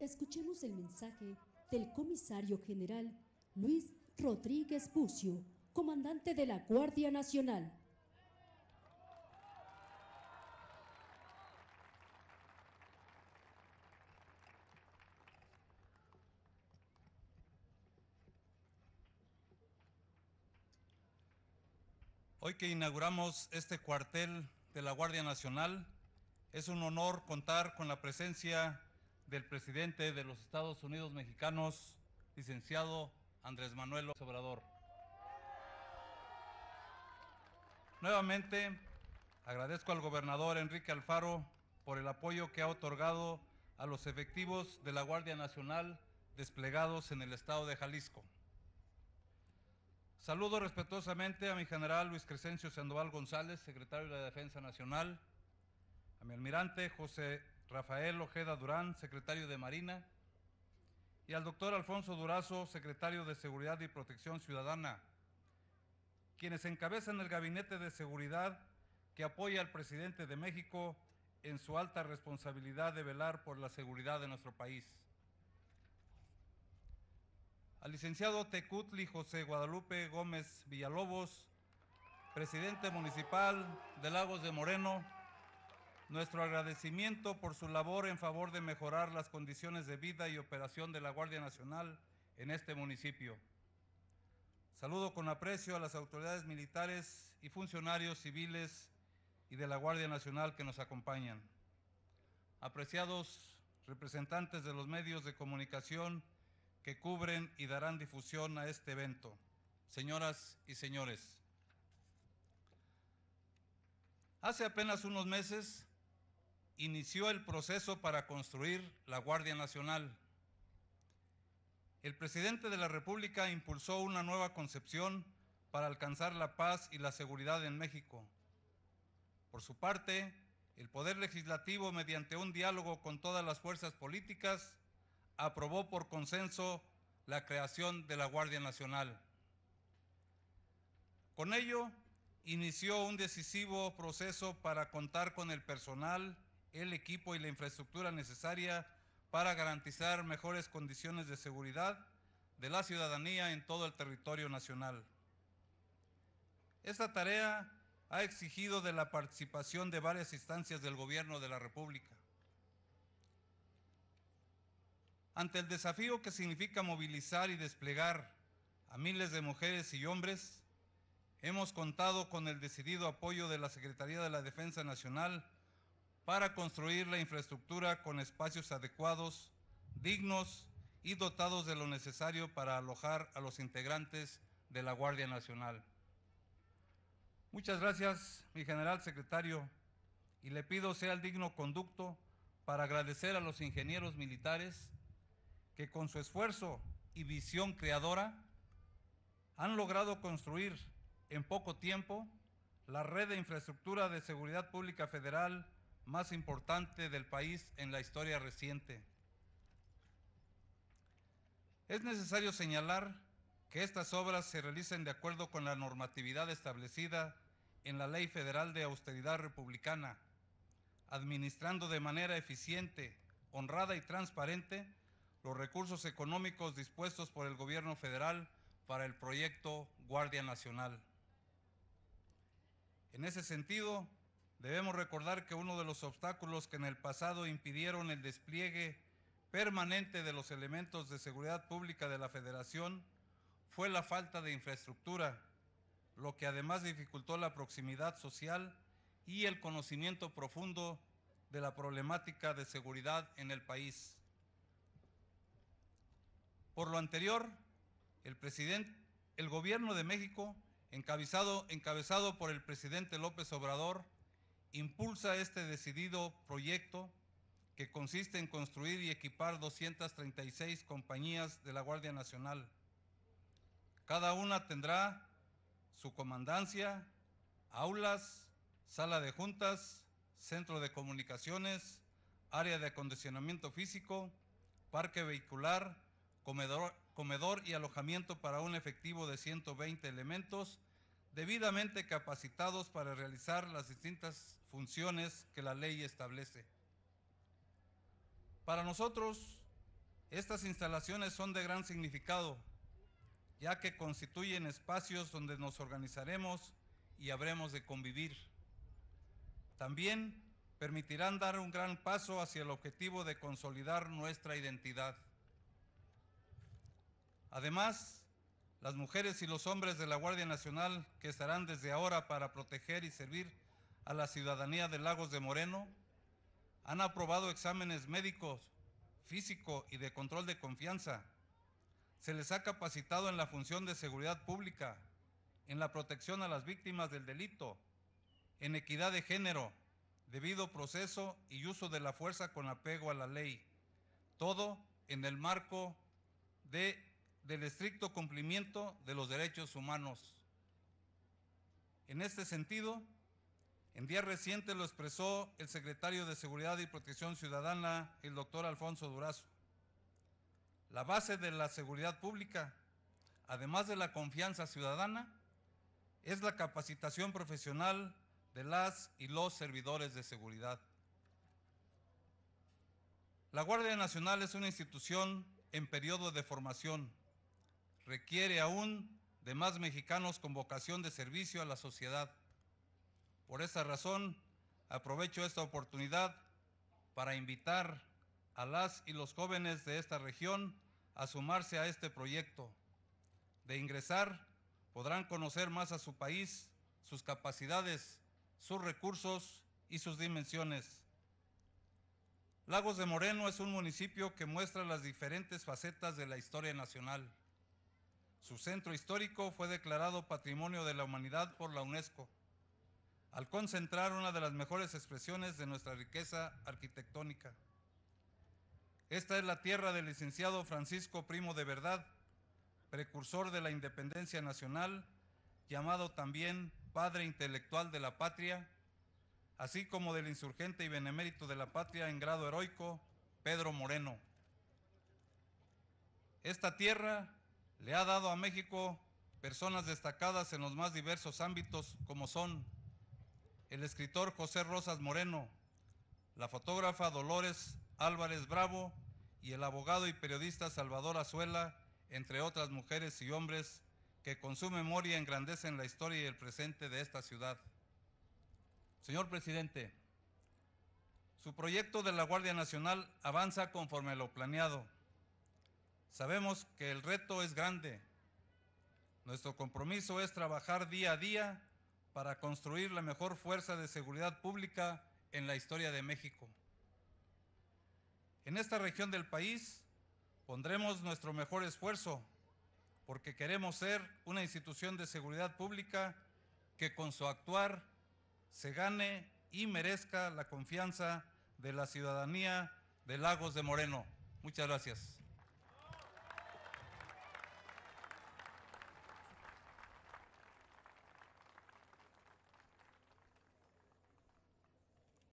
Escuchemos el mensaje del comisario general Luis Rodríguez Pucio, comandante de la Guardia Nacional. Hoy que inauguramos este cuartel de la Guardia Nacional, es un honor contar con la presencia del presidente de los Estados Unidos mexicanos, licenciado Andrés Manuel Obrador. Nuevamente, agradezco al gobernador Enrique Alfaro por el apoyo que ha otorgado a los efectivos de la Guardia Nacional desplegados en el estado de Jalisco. Saludo respetuosamente a mi general Luis Crescencio Sandoval González, secretario de la Defensa Nacional, a mi almirante José Rafael Ojeda Durán, secretario de Marina, y al doctor Alfonso Durazo, secretario de Seguridad y Protección Ciudadana, quienes encabezan el Gabinete de Seguridad que apoya al presidente de México en su alta responsabilidad de velar por la seguridad de nuestro país. Al licenciado Tecutli José Guadalupe Gómez Villalobos, presidente municipal de Lagos de Moreno, nuestro agradecimiento por su labor en favor de mejorar las condiciones de vida y operación de la Guardia Nacional en este municipio. Saludo con aprecio a las autoridades militares y funcionarios civiles y de la Guardia Nacional que nos acompañan. Apreciados representantes de los medios de comunicación que cubren y darán difusión a este evento. Señoras y señores, hace apenas unos meses inició el proceso para construir la Guardia Nacional. El presidente de la República impulsó una nueva concepción para alcanzar la paz y la seguridad en México. Por su parte, el Poder Legislativo, mediante un diálogo con todas las fuerzas políticas, aprobó por consenso la creación de la Guardia Nacional. Con ello, inició un decisivo proceso para contar con el personal, el equipo y la infraestructura necesaria para garantizar mejores condiciones de seguridad de la ciudadanía en todo el territorio nacional. Esta tarea ha exigido de la participación de varias instancias del Gobierno de la República. Ante el desafío que significa movilizar y desplegar a miles de mujeres y hombres, hemos contado con el decidido apoyo de la Secretaría de la Defensa Nacional para construir la infraestructura con espacios adecuados, dignos y dotados de lo necesario para alojar a los integrantes de la Guardia Nacional. Muchas gracias, mi general secretario, y le pido sea el digno conducto para agradecer a los ingenieros militares que con su esfuerzo y visión creadora han logrado construir en poco tiempo la red de infraestructura de seguridad pública federal más importante del país en la historia reciente. Es necesario señalar que estas obras se realicen de acuerdo con la normatividad establecida en la Ley Federal de Austeridad Republicana, administrando de manera eficiente, honrada y transparente los recursos económicos dispuestos por el gobierno federal para el proyecto Guardia Nacional. En ese sentido, Debemos recordar que uno de los obstáculos que en el pasado impidieron el despliegue permanente de los elementos de seguridad pública de la Federación fue la falta de infraestructura, lo que además dificultó la proximidad social y el conocimiento profundo de la problemática de seguridad en el país. Por lo anterior, el, presidente, el gobierno de México, encabezado, encabezado por el presidente López Obrador, impulsa este decidido proyecto que consiste en construir y equipar 236 compañías de la Guardia Nacional. Cada una tendrá su comandancia, aulas, sala de juntas, centro de comunicaciones, área de acondicionamiento físico, parque vehicular, comedor, y alojamiento para un efectivo de 120 elementos debidamente capacitados para realizar las distintas funciones que la ley establece. Para nosotros, estas instalaciones son de gran significado, ya que constituyen espacios donde nos organizaremos y habremos de convivir. También permitirán dar un gran paso hacia el objetivo de consolidar nuestra identidad. Además, las mujeres y los hombres de la Guardia Nacional que estarán desde ahora para proteger y servir a la ciudadanía de Lagos de Moreno, han aprobado exámenes médicos, físico y de control de confianza. Se les ha capacitado en la función de seguridad pública, en la protección a las víctimas del delito, en equidad de género, debido proceso y uso de la fuerza con apego a la ley. Todo en el marco de, del estricto cumplimiento de los derechos humanos. En este sentido, en días recientes lo expresó el secretario de Seguridad y Protección Ciudadana, el doctor Alfonso Durazo. La base de la seguridad pública, además de la confianza ciudadana, es la capacitación profesional de las y los servidores de seguridad. La Guardia Nacional es una institución en periodo de formación. Requiere aún de más mexicanos con vocación de servicio a la sociedad. Por esa razón, aprovecho esta oportunidad para invitar a las y los jóvenes de esta región a sumarse a este proyecto. De ingresar, podrán conocer más a su país, sus capacidades, sus recursos y sus dimensiones. Lagos de Moreno es un municipio que muestra las diferentes facetas de la historia nacional. Su centro histórico fue declarado Patrimonio de la Humanidad por la UNESCO al concentrar una de las mejores expresiones de nuestra riqueza arquitectónica. Esta es la tierra del licenciado Francisco Primo de Verdad, precursor de la independencia nacional, llamado también padre intelectual de la patria, así como del insurgente y benemérito de la patria en grado heroico, Pedro Moreno. Esta tierra le ha dado a México personas destacadas en los más diversos ámbitos como son el escritor José Rosas Moreno, la fotógrafa Dolores Álvarez Bravo y el abogado y periodista Salvador Azuela, entre otras mujeres y hombres que con su memoria engrandecen la historia y el presente de esta ciudad. Señor presidente, su proyecto de la Guardia Nacional avanza conforme a lo planeado. Sabemos que el reto es grande. Nuestro compromiso es trabajar día a día para construir la mejor fuerza de seguridad pública en la historia de México. En esta región del país pondremos nuestro mejor esfuerzo porque queremos ser una institución de seguridad pública que con su actuar se gane y merezca la confianza de la ciudadanía de Lagos de Moreno. Muchas gracias.